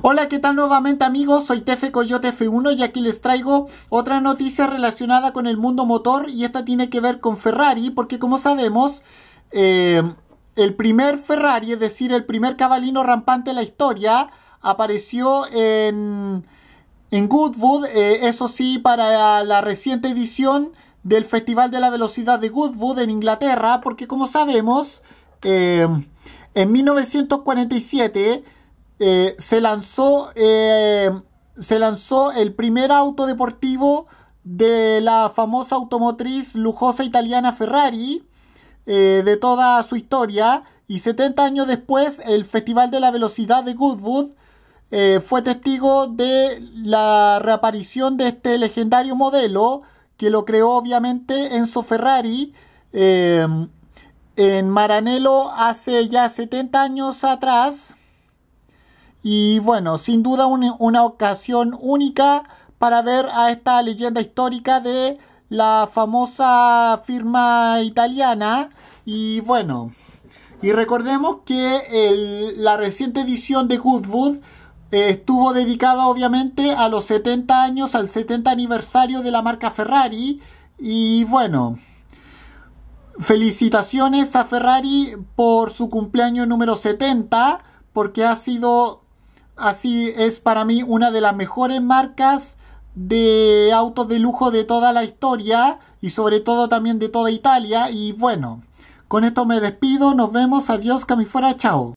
Hola, ¿qué tal nuevamente amigos? Soy Tefe Coyote F1 y aquí les traigo otra noticia relacionada con el mundo motor y esta tiene que ver con Ferrari porque como sabemos eh, el primer Ferrari, es decir, el primer cabalino rampante de la historia apareció en, en Goodwood, eh, eso sí, para la reciente edición del Festival de la Velocidad de Goodwood en Inglaterra porque como sabemos eh, en 1947 eh, se, lanzó, eh, se lanzó el primer auto deportivo de la famosa automotriz lujosa italiana Ferrari eh, de toda su historia y 70 años después el Festival de la Velocidad de Goodwood fue testigo de la reaparición de este legendario modelo que lo creó obviamente Enzo Ferrari en Maranello hace ya 70 años atrás y bueno, sin duda una ocasión única para ver a esta leyenda histórica de la famosa firma italiana. Y bueno, y recordemos que la reciente edición de Goodwood eh, estuvo dedicada obviamente a los 70 años, al 70 aniversario de la marca Ferrari. Y bueno, felicitaciones a Ferrari por su cumpleaños número 70, porque ha sido Así es para mí una de las mejores marcas de autos de lujo de toda la historia y sobre todo también de toda Italia. Y bueno, con esto me despido, nos vemos, adiós, fuera, chao.